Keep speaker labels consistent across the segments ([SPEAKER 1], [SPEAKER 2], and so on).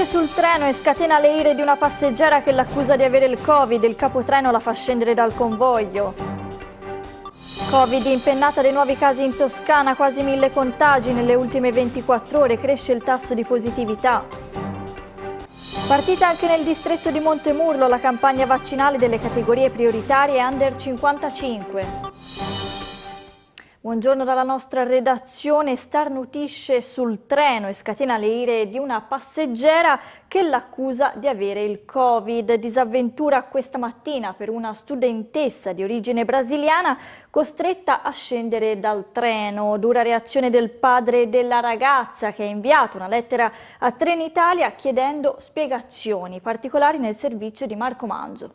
[SPEAKER 1] Esce sul treno e scatena le ire di una passeggera che l'accusa di avere il Covid. Il capotreno la fa scendere dal convoglio. Covid impennata dei nuovi casi in Toscana, quasi mille contagi nelle ultime 24 ore, cresce il tasso di positività. Partita anche nel distretto di Montemurlo la campagna vaccinale delle categorie prioritarie under 55. Buongiorno dalla nostra redazione, starnutisce sul treno e scatena le ire di una passeggera che l'accusa di avere il Covid. Disavventura questa mattina per una studentessa di origine brasiliana costretta a scendere dal treno. Dura reazione del padre della ragazza che ha inviato una lettera a Trenitalia chiedendo spiegazioni particolari nel servizio di Marco Manzo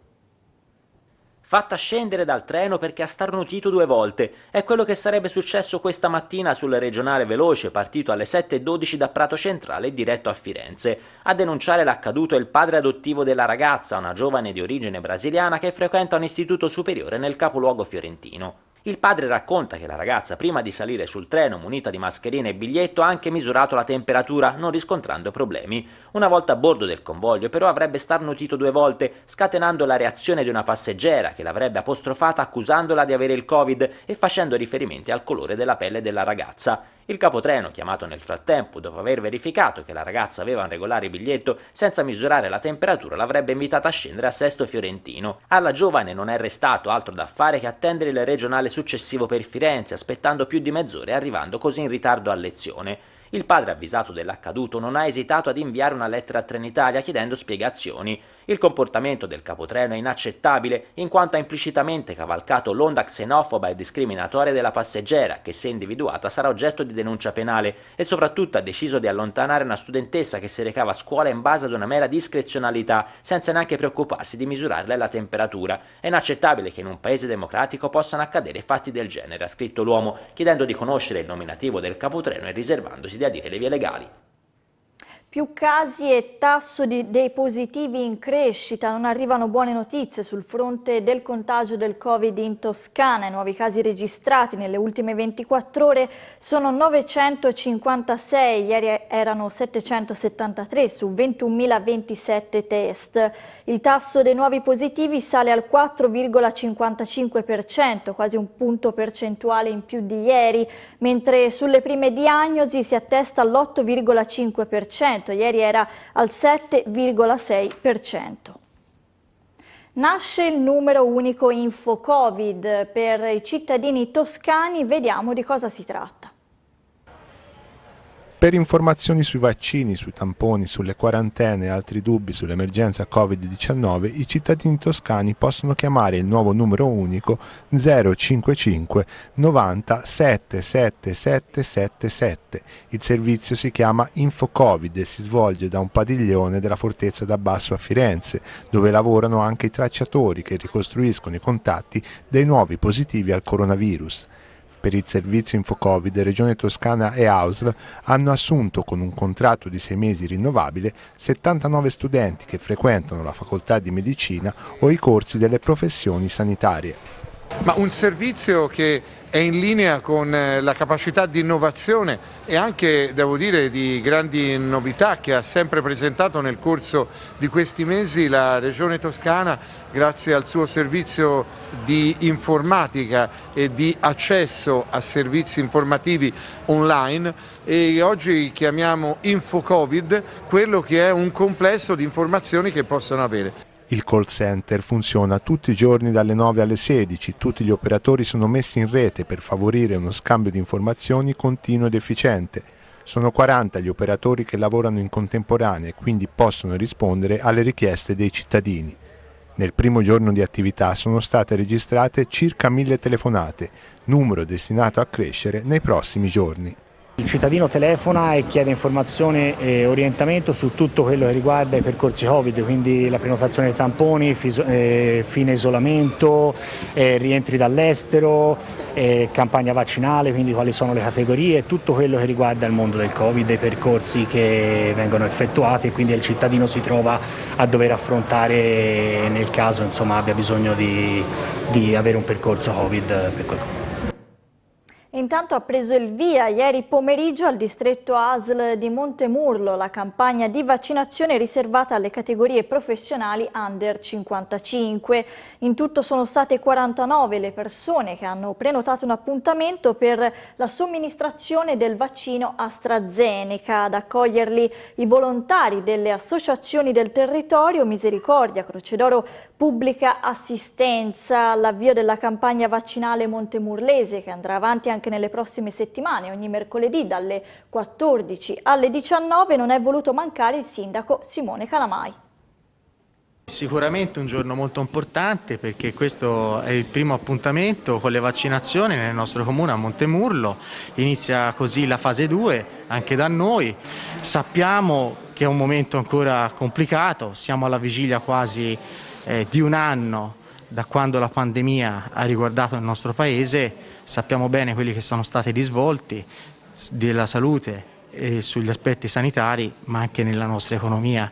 [SPEAKER 2] fatta scendere dal treno perché ha starnutito due volte. È quello che sarebbe successo questa mattina sul regionale veloce partito alle 7.12 da Prato Centrale e diretto a Firenze. A denunciare l'accaduto è il padre adottivo della ragazza, una giovane di origine brasiliana che frequenta un istituto superiore nel capoluogo fiorentino. Il padre racconta che la ragazza prima di salire sul treno munita di mascherina e biglietto ha anche misurato la temperatura, non riscontrando problemi. Una volta a bordo del convoglio però avrebbe starnutito due volte, scatenando la reazione di una passeggera che l'avrebbe apostrofata accusandola di avere il covid e facendo riferimenti al colore della pelle della ragazza. Il capotreno, chiamato nel frattempo dopo aver verificato che la ragazza aveva un regolare biglietto, senza misurare la temperatura l'avrebbe invitata a scendere a Sesto Fiorentino. Alla giovane non è restato altro da fare che attendere il regionale successivo per Firenze, aspettando più di mezz'ora e arrivando così in ritardo a lezione. Il padre avvisato dell'accaduto non ha esitato ad inviare una lettera a Trenitalia chiedendo spiegazioni. Il comportamento del capotreno è inaccettabile in quanto ha implicitamente cavalcato l'onda xenofoba e discriminatoria della passeggera che se individuata sarà oggetto di denuncia penale e soprattutto ha deciso di allontanare una studentessa che si recava a scuola in base ad una mera discrezionalità senza neanche preoccuparsi di misurarle la temperatura. È inaccettabile che in un paese democratico possano accadere fatti del genere, ha scritto l'uomo, chiedendo di conoscere il nominativo del capotreno e riservandosi di adire le vie legali.
[SPEAKER 1] Più casi e tasso di, dei positivi in crescita, non arrivano buone notizie sul fronte del contagio del Covid in Toscana. I nuovi casi registrati nelle ultime 24 ore sono 956, ieri erano 773 su 21.027 test. Il tasso dei nuovi positivi sale al 4,55%, quasi un punto percentuale in più di ieri, mentre sulle prime diagnosi si attesta all'8,5%. 7,6%, ieri era al 7,6%. Nasce il numero unico info Covid per i cittadini toscani, vediamo di cosa si tratta.
[SPEAKER 3] Per informazioni sui vaccini, sui tamponi, sulle quarantene e altri dubbi sull'emergenza Covid-19, i cittadini toscani possono chiamare il nuovo numero unico 055 90 77777. Il servizio si chiama InfoCovid e si svolge da un padiglione della fortezza d'Abbasso a Firenze, dove lavorano anche i tracciatori che ricostruiscono i contatti dei nuovi positivi al coronavirus per il servizio InfoCovid Regione Toscana e AUSL hanno assunto con un contratto di sei mesi rinnovabile 79 studenti che frequentano la facoltà di medicina o i corsi delle professioni sanitarie. Ma un servizio che è in linea con eh, la capacità di innovazione e anche, devo dire, di grandi novità che ha sempre presentato nel corso di questi mesi la Regione Toscana grazie al suo servizio di informatica e di accesso a servizi informativi online e oggi chiamiamo InfoCovid quello che è un complesso di informazioni che possono avere. Il call center funziona tutti i giorni dalle 9 alle 16, tutti gli operatori sono messi in rete per favorire uno scambio di informazioni continuo ed efficiente. Sono 40 gli operatori che lavorano in contemporanea e quindi possono rispondere alle richieste dei cittadini. Nel primo giorno di attività sono state registrate circa 1000 telefonate, numero destinato a crescere nei prossimi giorni. Il
[SPEAKER 4] cittadino telefona e chiede informazione e orientamento su tutto quello che riguarda i percorsi Covid, quindi la prenotazione dei tamponi, eh, fine isolamento, eh, rientri dall'estero, eh, campagna vaccinale, quindi quali sono le categorie, tutto quello che riguarda il mondo del Covid, i percorsi che vengono effettuati e quindi il cittadino si trova a dover affrontare nel caso insomma, abbia bisogno di, di avere un percorso Covid per quello
[SPEAKER 1] intanto ha preso il via ieri pomeriggio al distretto ASL di Montemurlo la campagna di vaccinazione riservata alle categorie professionali under 55. In tutto sono state 49 le persone che hanno prenotato un appuntamento per la somministrazione del vaccino AstraZeneca. Ad accoglierli i volontari delle associazioni del territorio Misericordia, Croce d'Oro, Pubblica Assistenza, all'avvio della campagna vaccinale montemurlese che andrà avanti anche nel nelle prossime settimane, ogni mercoledì dalle 14 alle 19, non è voluto mancare il sindaco Simone Calamai.
[SPEAKER 4] Sicuramente un giorno molto importante perché questo è il primo appuntamento con le vaccinazioni nel nostro comune a Montemurlo, inizia così la fase 2 anche da noi, sappiamo che è un momento ancora complicato, siamo alla vigilia quasi eh, di un anno da quando la pandemia ha riguardato il nostro Paese, sappiamo bene quelli che sono stati gli svolti della salute e sugli aspetti sanitari, ma anche nella nostra economia.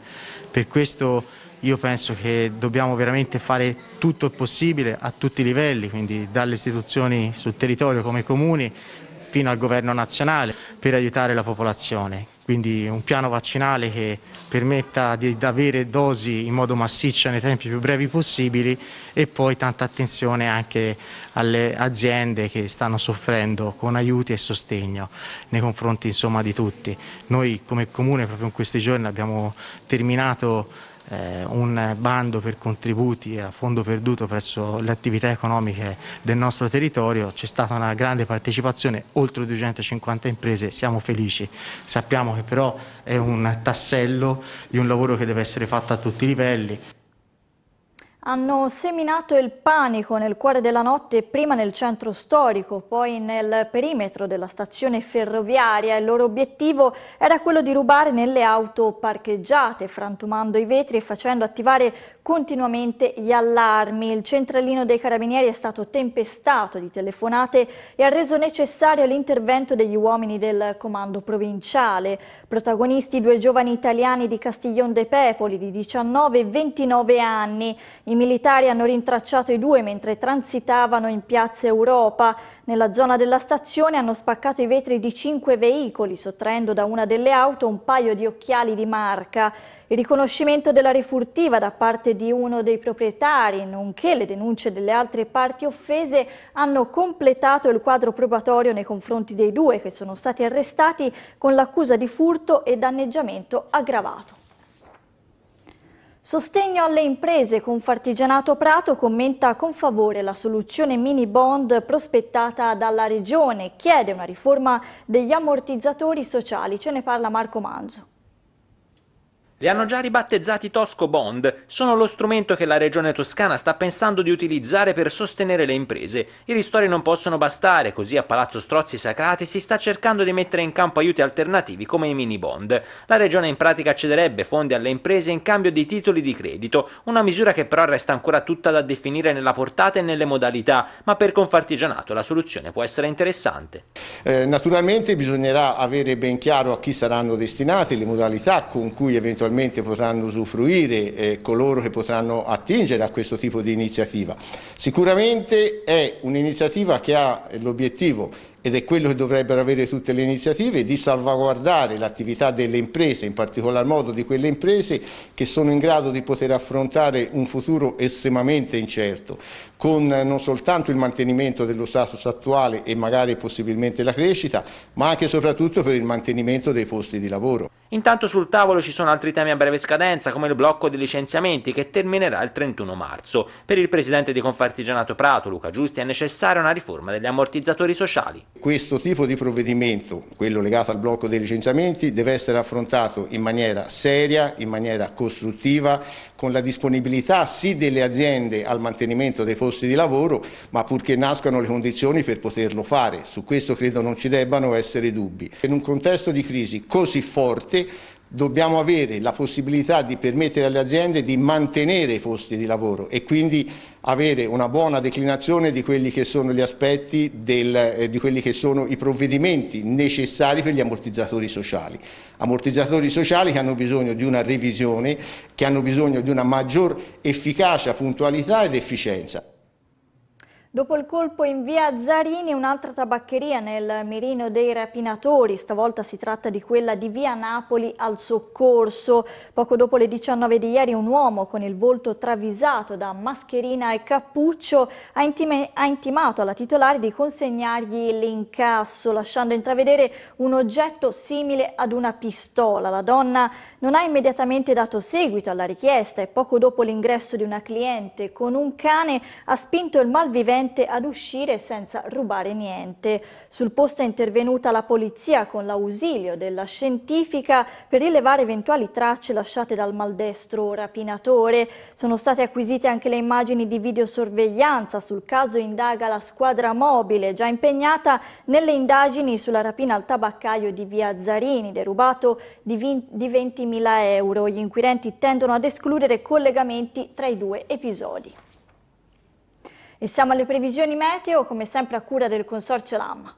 [SPEAKER 4] Per questo io penso che dobbiamo veramente fare tutto il possibile a tutti i livelli, quindi dalle istituzioni sul territorio come comuni, fino al governo nazionale per aiutare la popolazione. Quindi un piano vaccinale che permetta di avere dosi in modo massiccio nei tempi più brevi possibili e poi tanta attenzione anche alle aziende che stanno soffrendo con aiuti e sostegno nei confronti insomma, di tutti. Noi come Comune proprio in questi giorni abbiamo terminato eh, un bando per contributi a fondo perduto presso le attività economiche del nostro territorio, c'è stata una grande partecipazione, oltre 250 imprese, siamo felici. Sappiamo che però è un tassello di un lavoro che deve essere fatto a tutti i livelli.
[SPEAKER 1] Hanno seminato il panico nel cuore della notte, prima nel centro storico, poi nel perimetro della stazione ferroviaria. Il loro obiettivo era quello di rubare nelle auto parcheggiate, frantumando i vetri e facendo attivare continuamente gli allarmi. Il centralino dei carabinieri è stato tempestato di telefonate e ha reso necessario l'intervento degli uomini del comando provinciale. Protagonisti due giovani italiani di Castiglione de Pepoli di 19 e 29 anni. I militari hanno rintracciato i due mentre transitavano in piazza Europa. Nella zona della stazione hanno spaccato i vetri di cinque veicoli, sottraendo da una delle auto un paio di occhiali di marca. Il riconoscimento della rifurtiva da parte di uno dei proprietari, nonché le denunce delle altre parti offese, hanno completato il quadro probatorio nei confronti dei due che sono stati arrestati con l'accusa di furto e danneggiamento aggravato. Sostegno alle imprese Confartigianato Prato commenta con favore la soluzione mini bond prospettata dalla Regione, chiede una riforma degli ammortizzatori sociali, ce ne parla Marco Manzo.
[SPEAKER 2] Li hanno già ribattezzati Tosco Bond, sono lo strumento che la regione toscana sta pensando di utilizzare per sostenere le imprese. I ristori non possono bastare, così a Palazzo Strozzi Sacrati si sta cercando di mettere in campo aiuti alternativi come i mini bond. La regione in pratica cederebbe fondi alle imprese in cambio di titoli di credito, una misura che però resta ancora tutta da definire nella portata e nelle modalità, ma per Confartigianato la soluzione può essere interessante.
[SPEAKER 5] Eh, naturalmente bisognerà avere ben chiaro a chi saranno destinati le modalità con cui eventualmente naturalmente potranno usufruire eh, coloro che potranno attingere a questo tipo di iniziativa. Sicuramente è un'iniziativa che ha l'obiettivo ed è quello che dovrebbero avere tutte le iniziative, di salvaguardare l'attività delle imprese, in particolar modo di quelle imprese che sono in grado di poter affrontare un futuro estremamente incerto, con non soltanto il mantenimento dello status attuale e magari possibilmente la crescita, ma anche e soprattutto per il mantenimento dei posti di lavoro.
[SPEAKER 2] Intanto sul tavolo ci sono altri temi a breve scadenza, come il blocco dei licenziamenti, che terminerà il 31 marzo. Per il presidente di Confartigianato Prato, Luca Giusti, è necessaria una riforma degli ammortizzatori sociali.
[SPEAKER 5] Questo tipo di provvedimento, quello legato al blocco dei licenziamenti, deve essere affrontato in maniera seria, in maniera costruttiva, con la disponibilità sì delle aziende al mantenimento dei posti di lavoro, ma purché nascano le condizioni per poterlo fare. Su questo credo non ci debbano essere dubbi. In un contesto di crisi così forte, dobbiamo avere la possibilità di permettere alle aziende di mantenere i posti di lavoro e quindi avere una buona declinazione di quelli che sono gli aspetti, del, eh, di quelli che sono i provvedimenti necessari per gli ammortizzatori sociali. Ammortizzatori sociali che hanno bisogno di una revisione, che hanno bisogno di una maggior efficacia, puntualità ed efficienza.
[SPEAKER 1] Dopo il colpo in via Zarini, un'altra tabaccheria nel mirino dei rapinatori, stavolta si tratta di quella di via Napoli al Soccorso. Poco dopo le 19 di ieri un uomo con il volto travisato da mascherina e cappuccio ha, intime, ha intimato alla titolare di consegnargli l'incasso, lasciando intravedere un oggetto simile ad una pistola. La donna non ha immediatamente dato seguito alla richiesta e poco dopo l'ingresso di una cliente con un cane ha spinto il malvivente impellente ad uscire senza rubare niente. Sul posto è intervenuta la polizia con l'ausilio della scientifica per rilevare eventuali tracce lasciate dal maldestro rapinatore. Sono state acquisite anche le immagini di videosorveglianza. Sul caso indaga la squadra mobile già impegnata nelle indagini sulla rapina al tabaccaio di via Zarini, derubato di 20.000 euro. Gli inquirenti tendono ad escludere collegamenti tra i due episodi. E siamo alle previsioni meteo, come sempre a cura del Consorzio LAMMA.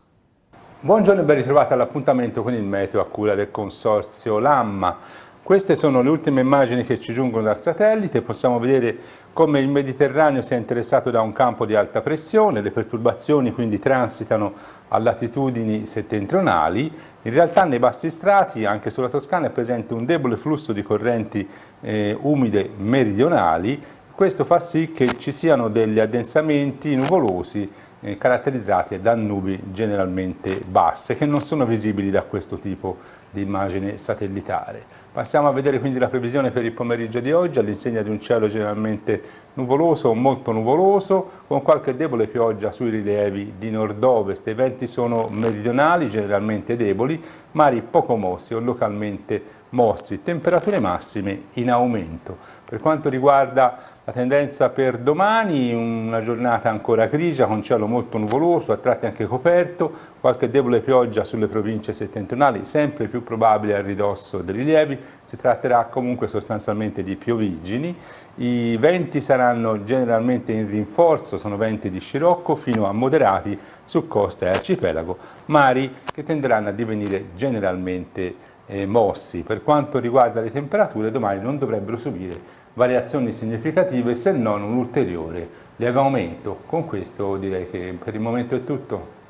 [SPEAKER 6] Buongiorno e ben ritrovati all'appuntamento con il meteo a cura del Consorzio LAMMA. Queste sono le ultime immagini che ci giungono dal satellite, possiamo vedere come il Mediterraneo sia interessato da un campo di alta pressione, le perturbazioni quindi transitano a latitudini settentrionali, in realtà nei bassi strati, anche sulla Toscana, è presente un debole flusso di correnti eh, umide meridionali questo fa sì che ci siano degli addensamenti nuvolosi eh, caratterizzati da nubi generalmente basse che non sono visibili da questo tipo di immagine satellitare. Passiamo a vedere quindi la previsione per il pomeriggio di oggi all'insegna di un cielo generalmente nuvoloso o molto nuvoloso con qualche debole pioggia sui rilievi di nord-ovest. I venti sono meridionali, generalmente deboli, mari poco mossi o localmente mossi, temperature massime in aumento. Per quanto riguarda la tendenza per domani, una giornata ancora grigia, con cielo molto nuvoloso, a tratti anche coperto, qualche debole pioggia sulle province settentrionali, sempre più probabile a ridosso dei rilievi, si tratterà comunque sostanzialmente di piovigini, i venti saranno generalmente in rinforzo, sono venti di scirocco fino a moderati su costa e arcipelago, mari che tenderanno a divenire generalmente eh, mossi. Per quanto riguarda le temperature, domani non dovrebbero subire variazioni significative se non un ulteriore lieve aumento. Con questo direi che per il momento è tutto.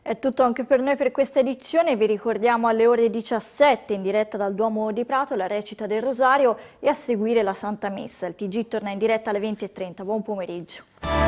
[SPEAKER 1] È tutto anche per noi per questa edizione, vi ricordiamo alle ore 17 in diretta dal Duomo di Prato la recita del Rosario e a seguire la Santa Messa. Il TG torna in diretta alle 20.30, buon pomeriggio.